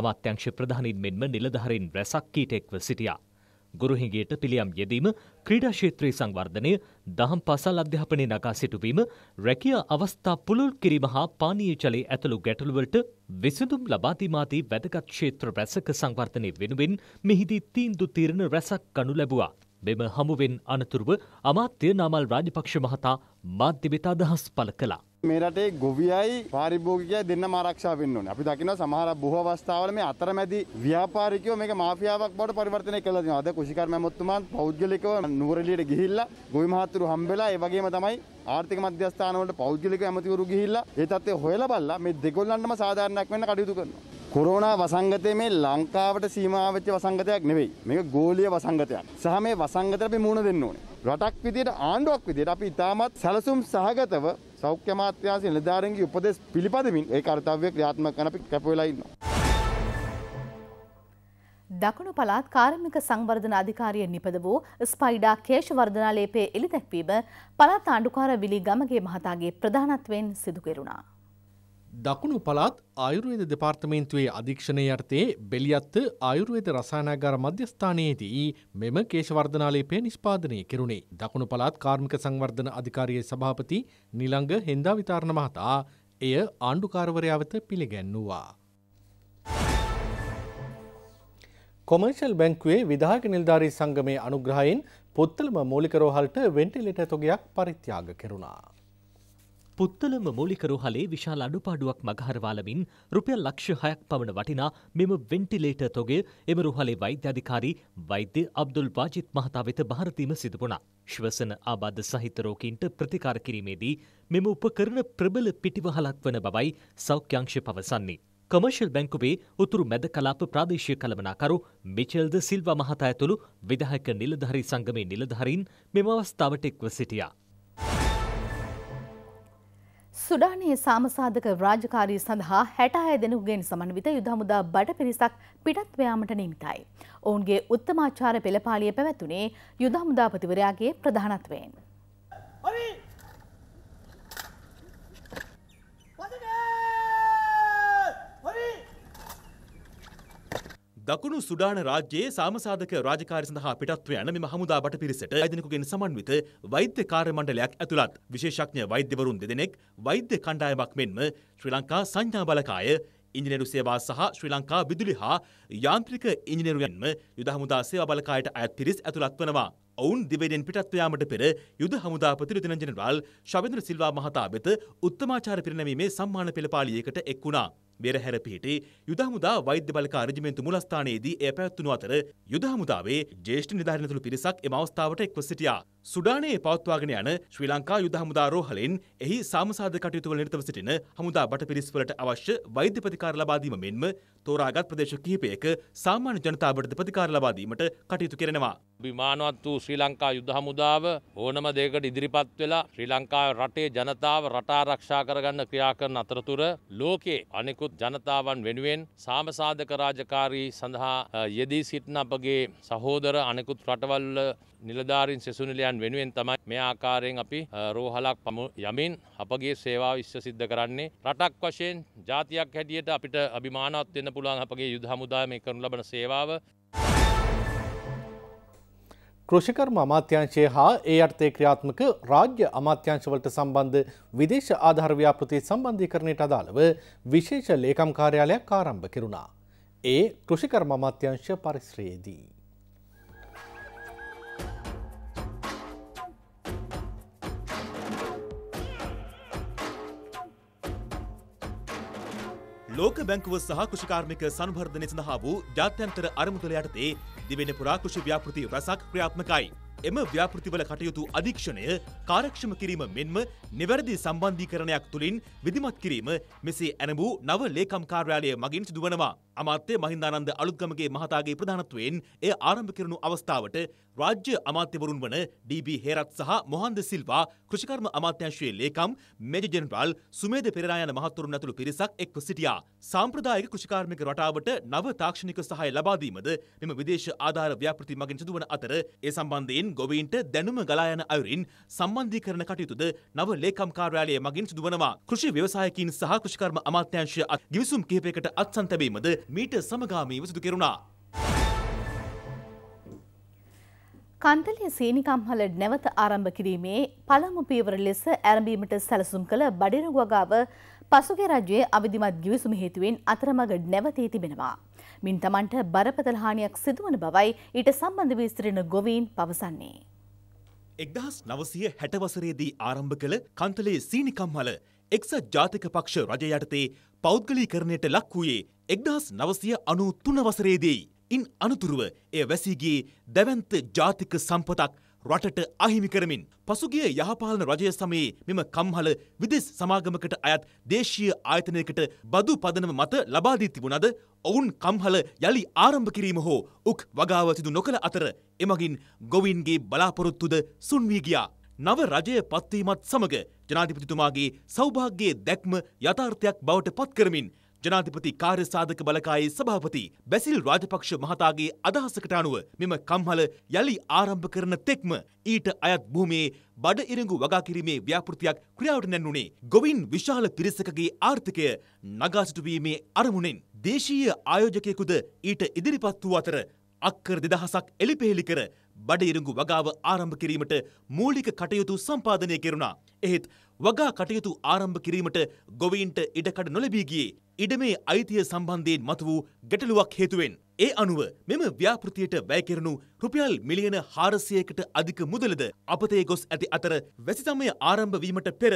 අමාත්‍යංශ ප්‍රධානීන් මෙන්ම නිලධාරීන් රැසක් කීටෙක්ව සිටියා. ගුරුහිඟයට පිළියම් යෙදීම, ක්‍රීඩා ක්ෂේත්‍රයේ සංවර්ධනය, දහම් පාසල් අධ්‍යාපනයේ නගා සිටුවීම, රැකියා අවස්ථා පුළුල් කිරීම හා පානීය ජලයේ ඇතුළු ගැටලුවලට විසඳුම් ලබා දීම ආදී වැදගත් ක්ෂේත්‍ර රැසක සංවර්ධනය වෙනුවෙන් මෙහිදී තීන්දුව තීරණ රැසක් ගනු ලැබුවා. මෙම හමුවෙන් අනතුරුව අමාත්‍ය නාමල් රාජපක්ෂ මහතා මාධ්‍ය වෙත අදහස් පළ කළා. මේ රටේ ගොවියයි පාරිභෝගිකයයි දෙන්නම ආරක්ෂා වෙන්න ඕනේ. අපි දකිනවා සමහර බොහෝ අවස්ථාවල මේ අතරමැදි ව්‍යාපාරිකයෝ මේක මාෆියාවක් බවට පරිවර්තනය කළා දෙනවා. අද කුෂිකර්ම මැතිතුමාත් පෞද්ගලිකව නුවරඑළියට ගිහිල්ලා ගොවි මහතුරු හම්බෙලා ඒ වගේම තමයි ආර්ථික මධ්‍යස්ථානවලට පෞද්ගලික ඇමතිවරු ගිහිල්ලා ඒ තත්ත්වය හොයලා බලලා මේ දෙගොල්ලන්ටම සාධාරණයක් වෙන්න කටයුතු කරනවා. කොරෝනා වසංගතය මේ ලංකාවට සීමාවෙච්ච වසංගතයක් නෙවෙයි. මේක ගෝලීය වසංගතයක්. සහ මේ වසංගතයට අපි මුහුණ දෙන්න ඕනේ. රටක් විදියට ආණ්ඩුවක් විදියට අපි ඉතාමත් සැලසුම් සහගතව සෞඛ්‍ය මාත්‍යාංශ නිලධාරීන්ගේ උපදෙස් පිළිපදමින් ඒ කර්තව්‍ය ක්‍රියාත්මක කරන අපි කැප වෙලා දකුණු පළාත් කාර්මික සංවර්ධන අධිකාරිය නිපද වූ ස්පයිඩා කේශවර්ධනාලේපේ එළිදැක්වීම පළාත් ආණ්ඩුකාර විලි ගමගේ මහතාගේ ප්‍රධානත්වයෙන් සිදු කෙරුණා. දකුණු පළාත් ආයුර්වේද දෙපාර්තමේන්තුවේ අධීක්ෂණය යටතේ බෙලියත්ත ආයුර්වේද රසායනාගාර මධ්‍යස්ථානයේදී මෙම කේශවර්ධනාලේපය නිෂ්පාදනය කෙරුණේ. දකුණු පළාත් කාර්මික සංවර්ධන අධිකාරියේ සභාපති නිලංග හෙන්දා විතාරණ මහතා එය ආණ්ඩුකාරවරයා වෙත පිළිගැන්වුවා. කොමර්ෂල් බැංකුවේ විධායක නිලධාරී සංගමේ අනුග්‍රහයෙන් පුත්තලම මූලික රෝහලට වෙන්ටිලේටර් තොගයක් පරිත්‍යාග කෙරුණා. පුත්තලම මූලිකරෝහලේ විශාල අඩුපාඩුවක් මගහරවාලමින් රුපියල් ලක්ෂ හයක් පමණ වටිනා මෙම වෙන්ටිලේටර් තොගය එම රුහලේ වෛද්‍ය අධිකාරී වෛද්‍ය අබ්දුල් වාජිත් මහතා වෙත භාරතීම සිදු වුණා. ශ්වසන ආබාධ සහිත රෝගීන්ට ප්‍රතිකාර කිරීමේදී මෙම උපකරණ ප්‍රබල පිටිවහලක් වන බවයි සෞඛ්‍යංශ පවසන්නේ. කමර්ශල් බැංකුවේ උතුරු මැද කලාප ප්‍රාදේශය කළමනාකරු මිචල්ද සිල්වා මහතා ඇතුළු විදාහක නිලධහරි සංගමේ නිලධහරින් මෙම අවස්ථාවට එක්ව සිටියා. සුඩානයේ සාමසාධක රාජකාරී සඳහා හැටහය දෙනකුගෙන් සමන්විත යුදහමුදා බට පිරිසක් පිටත්වයාමට නිමිතයි. ඔවුන්ගේ උත්තමාචාර පෙළපාලිය පැවැතුනේ යුදහමුදාපතිවරයාගේ ප්‍රධානත්වයෙන්. දකුණු සුඩාන රාජ්‍යයේ සාමසාධක රාජකාරි සඳහා පිටත්ව යන මෙම හමුදා බට පිරිසට අයදිනකුගෙන් සමන්විත වෛද්‍ය කාර්ය මණ්ඩලයක් ඇතුළත් විශේෂඥ වෛද්‍යවරුන් දෙදෙනෙක් වෛද්‍ය කණ්ඩායමක් මෙන්ම ශ්‍රී ලංකා සංඥා බලකාය ඉංජිනේරු සේවා සහ ශ්‍රී ලංකා විදුලි හා යාන්ත්‍රික ඉංජිනේරුයන්ම යුද හමුදා සේවා බලකායට අයත් පිරිස් ඇතුළත් වනවා. ඔවුන් දිවයිනෙන් පිටත්ව යාමට පෙර යුද හමුදා ප්‍රතිරෝධන ජෙනරාල් ශවේන්ද්‍ර සිල්වා මහතා වෙත උත්තමාචාර පිරිනැමීමේ සම්මාන පෙළපාලියකට එක් වුණා. බෙරහැර පිහිටි යුද හමුදා වෛද්‍ය බළකා රෙජිමෙන්තු මුලස්ථානයේදී එය පැවැත්වුණු අතර යුද හමුදාවේ ජ්‍යෙෂ්ඨ නිලධාරීන් ඇතුළු පිරිසක් එම අවස්ථාවට එක්ව සිටියා. සුඩානයේ පවත්වාගෙන යන ශ්‍රී ලංකා යුද හමුදා රෝහලෙන් එහි සාමසාධ කටයුතුවල නිරතව සිටින හමුදා බටපිරිස්වලට අවශ්‍ය වෛද්‍ය ප්‍රතිකාර ලබා දීම මෙන්ම තෝරාගත් ප්‍රදේශ කිහිපයක සාමාන්‍ය ජනතාවට ප්‍රතිකාර ලබා දීමට කටයුතු කරනවා. අභිමානවත් වූ ශ්‍රී ලංකා යුද හමුදාව ඕනම දෙයකට ඉදිරිපත් වෙලා ශ්‍රී ලංකාව රටේ ජනතාව රට ආරක්ෂා කරගන්න ක්‍රියා කරන අතරතුර ලෝකයේ අනෙකුත් ජනතාවන් වෙනුවෙන් සාමසාධක රාජකාරී සඳහා යෙදී සිටින අපගේ සහෝදර අනෙකුත් රටවල් නිලධාරින් සෙසුනිලයන් වෙනුවෙන් තමයි මේ ආකාරයෙන් අපි රෝහලක් පමු යමින් අපගේ සේවාව ඉස්ස සිද්ධ කරන්නේ රටක් වශයෙන් ජාතියක් හැටියට අපිට අභිමානවත් වෙන්න පුළුවන් අපගේ යුද හමුදාව මේ කරනු ලබන සේවාව කෘෂිකර්ම අමාත්‍යංශය හා ඒ අර්ථය ක්‍රියාත්මක රාජ්‍ය අමාත්‍යංශවලට සම්බන්ධ විදේශ ආධාර ව්‍යාපෘති සම්බන්ධීකරණයට අදාළව විශේෂ ලේකම් කාර්යාලයක් ආරම්භ කෙරුණා. ඒ කෘෂිකර්ම අමාත්‍යංශ පරිශ්‍රයේදී ලෝක බැංකුව සහ කෘෂිකාර්මික සංවර්ධනය සඳහා වූ ජාත්‍යන්තර අරමුදල යටතේ දිවෙන පුරා කෘෂි ව්‍යාපෘති රැසක් ක්‍රියාත්මකයි. එම ව්‍යාපෘතිවල කටයුතු අධීක්ෂණය කාර්යක්ෂම කිරීම මෙන්ම නිවැරදි සම්බන්ධීකරණයක් තුළින් විධිමත් කිරීම මෙසේ ඇනඹූ නව ලේකම් කාර්යාලය මගින් සිදුවනවා. අමාත්‍ය මහින්දානන්ද අලුත්ගමගේ මහතාගේ ප්‍රධානත්වයෙන් එය ආරම්භ කරනු අවස්ථාවට රාජ්‍ය අමාත්‍යවරුන් වන ඩී.බී. හේරත් සහ මොහන්ද සිල්වා කෘෂිකර්ම අමාත්‍යංශයේ ලේකම් මේජර් ජෙනරාල් සුමේද පෙරේරා යන මහත්වරුන් ඇතුළු පිරිසක් එක්ව සිටියා. සාම්ප්‍රදායික කෘෂිකාර්මික රටාවට නව තාක්ෂණික සහාය ලබා දීමද මෙම විදේශ ආධාර ව්‍යාපෘති මගින් සිදුවන අතර ඒ සම්බන්ධයෙන් ගොවීන්ට දැනුම ගලා යන අයුරින් සම්බන්ධීකරණ කටයුතුද නව ලේකම් කාර්යාලය මගින් සිදුවනවා. කෘෂි ව්‍යවසායකින් සහ කෘෂිකර්ම අමාත්‍යංශය ගිවිසුම් කිහිපයකට අත්සන් තැබීමද මීට සමගාමීව සිදු කෙරුණා. කන්දලිය සීනිකම්හල නැවත ආරම්භ කිරීමේ පළමු පීවර ලෙස ඇරඹීමට සැලසුම් කළ බඩින ගුවගාව පසුගේ රජයේ අවිධිමත් ගිවිසුම හේතුවෙන් අතරමඟ නැවතී තිබෙනවා. මින් තමන්ට බරපතල හානියක් සිදුවන බවයි ඊට සම්බන්ධ විස්තරන ගොවීන් පවසන්නේ. එක්දහස් නවසය හැටවසරේදී ආරම්භ කළ කන්තලේ සීනිකම්හල එක්සත් ජාතික පක්ෂ රජ යටතේ පෞද්ගලීකරණයට ලක් වූයේ එක්දහස් නවසය අනු තුන වසරේදී. ඉන් අනතුරුව එය වැසීගේ දැවන්ත ජාතික සම්පතක් රටට අහිමි කරමින් පසුගිය යහපාලන රජය සමයේ මෙම කම්හල විදෙස් සමාගමකට අයත් දේශීය ආයතනයකට බදු පදනම මත ලබා දී තිබුණද ඔවුන් කම්හල යලි ආරම්භ කිරීම හෝ උක් වගාව සිදු නොකළ අතර එමගින් ගොවින්ගේ බලාපොරොත්තුද සුන් වී ගියා නව රජය පත්වීමත් සමග ජනාධිපතිතුමාගේ සෞභාග්‍යයේ දැක්ම යථාර්ථයක් බවට පත්කරමින් ජනාධිපති කාර්යසාධක බලකායේ සභාපති බැසිල් රාජපක්ෂ මහතාගේ අදහසකට අනුව මෙම කම්හල යළි ආරම්භ කරන තෙක්ම ඊට අයත් භූමියේ බඩ ඉරිඟු වගා කිරීමේ ව්‍යාපෘතියක් ක්‍රියාවට නැන්නුනේ ගොවින් විශාල පිරිසකගේ ආර්ථිකය නගා සිටුවීමේ අරමුණෙන් දේශීය ආයෝජකයෙකුද ඊට ඉදිරිපත් වූ අතර අක්කර දෙදහසක් එළිපෙහෙළි කර බඩඉරංගු වගාව ආරම්භ කිරීමට මූලික කටයුතු සම්පාදනය කෙරුණා. එහෙත් වගා කටයුතු ආරම්භ කිරීමට ගොවීන්ට ඉඩකඩ නොලැබීගියේ ඉඩමේ අයිතිය සම්බන්ධයෙන් මතු වූ ගැටලුවක් හේතුවෙන්. ඒ අනුව මෙම ව්‍යාපෘතියට වැයකරනු රුපියල් මිලියන හාරසියකට අධික මුදලද අපතේ ගොස් ඇති අතර වැසිතමය ආරම්භවීමට පෙර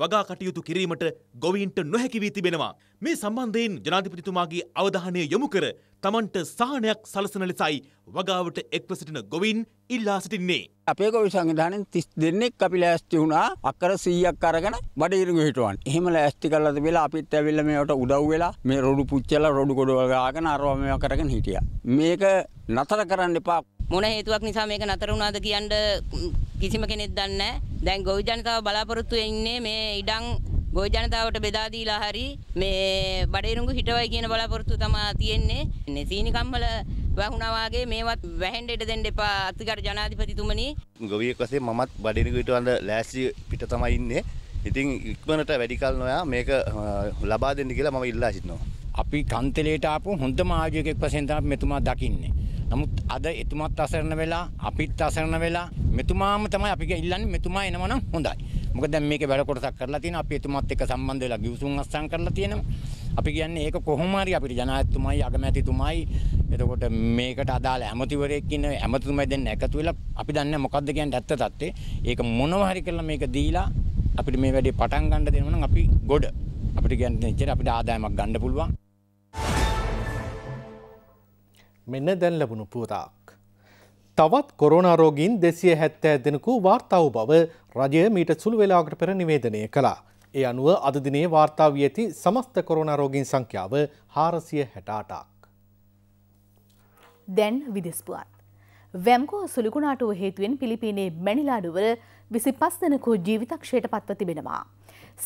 වගා කටයුතු කිරීමට ගොවීන්ට නොහැකි වී තිබෙනවා. මේ සම්බන්ධයෙන් ජනාධිපතිතුමාගේ අවධානය යොමු කර තමන්ට සාහනයක් සලසන ලෙසයි වගාවට එක්ව සිටින ගොවින් ඉල්ලා සිටින්නේ. අපේ ගොවි සංවිධානයෙන් 30 දෙනෙක් අපි ලෑස්ති වුණා අක්කර 100ක් අරගෙන බඩේරුඟ හිටවන්. එහෙම ලෑස්ති කරලා තිබිලා අපිත් ඇවිල්ලා මේවට උදව් වෙලා මේ රොඩු පුච්චලා රොඩු ගොඩවල් ගාගෙන අරවා මේවා කරගෙන හිටියා. මේක නතර කරන්න එපා. මොන හේතුවක් නිසා මේක නතර වුණාද කියන්න කිසිම කෙනෙක් දන්නේ දැන් ගොවි ජනතාව බලාපොරොත්තු ඉන්නේ මේ ඉඩම් ගොවි ජනතාවට බෙදා දීලා හරි මේ බඩේරුඟු හිටවයි කියන බලාපොරොත්තු තමයි තියෙන්නේ. ඉන්නේ සීනි කම්මල වැහුණා වාගේ මේවත් වැහෙන්න ඉඩ දෙන්න එපා අතිගාර ජනාධිපතිතුමනි. ගොවියෙක් වශයෙන් මමත් බඩේරුඟු හිටවන්න ලෑස්ති පිට තමයි ඉන්නේ. ඉතින් ඉක්මනට වැඩි කල නොයා මේක ලබා දෙන්න කියලා මම ඉල්ලා සිටිනවා. අපි කන්තලේට ආපු හොඳම ආයෝජකෙක් වශයෙන් තමයි මෙතුමා දකින්නේ. නමුත් අද එතුමත් අසරණ වෙලා අපිත් අසරණ වෙලා මෙතුමාම තමයි අපි ඉල්ලන්නේ මෙතුමා එනවා නම් හොඳයි. මොකද දැන් මේකේ වැඩ කොටසක් කරලා තියෙනවා. අපි එතුමත් එක්ක සම්බන්ධ වෙලා ගිවිසුම් අස්සම් කරලා තියෙනවා. අපි කියන්නේ ඒක කොහොම හරි අපිට ජනාධිපතිතුමයි අගමැතිතුමයි එතකොට මේකට අදාළ ඇමතිවරයෙක් ඉන්න ඇමතිතුමයි දෙන්න එකතු වෙලා අපි දන්නේ මොකද්ද කියන්නේ ඇත්ත தත්තේ ඒක මොනව හරි කරලා මේක දීලා අපිට මේ වැඩේ පටන් ගන්න දෙනවා නම් අපි ගොඩ අපිට කියන්නේ එච්චර අපිට ආදායමක් ගන්න පුළුවන් මෙන්න දැන් ලැබුණු පුවතක්. තවත් කොරෝනාරෝගීන් දෙසිය හැත්තෑ දෙනකු වාර්තාව බව රජය මීට සුළු වෙලාකට පෙර නිවේදනය කළා. ඒ අනුව අදදිනේ වාර්තා වී ඇති සමස්ත කොරෝනාරෝගීන් සංඛ්‍යාව හාරසිය හැටාටක්. දැන් විදෙස්පුවත්. වැම්කෝ සුළිකුණාටුව හේතුවෙන් පිලිපීනේ මැනිලාඩුවර විසි පස් දෙනකු ජීවිතක්ෂයට පත්ව තිබෙනවා.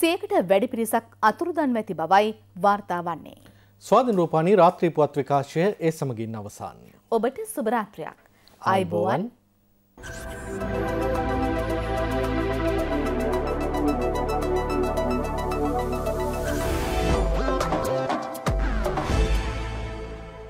සේකට වැඩි පිරිසක් අතුරුදන් වැති බවයි වාර්තා වන්නේ. ස්වාධන රූපානී රාත්‍රීපුවත් විකාශය ඒ සමගින් අවසාන්න. ඔබට සුභරාත්‍රයක් අයිබෝවන්. Thank you.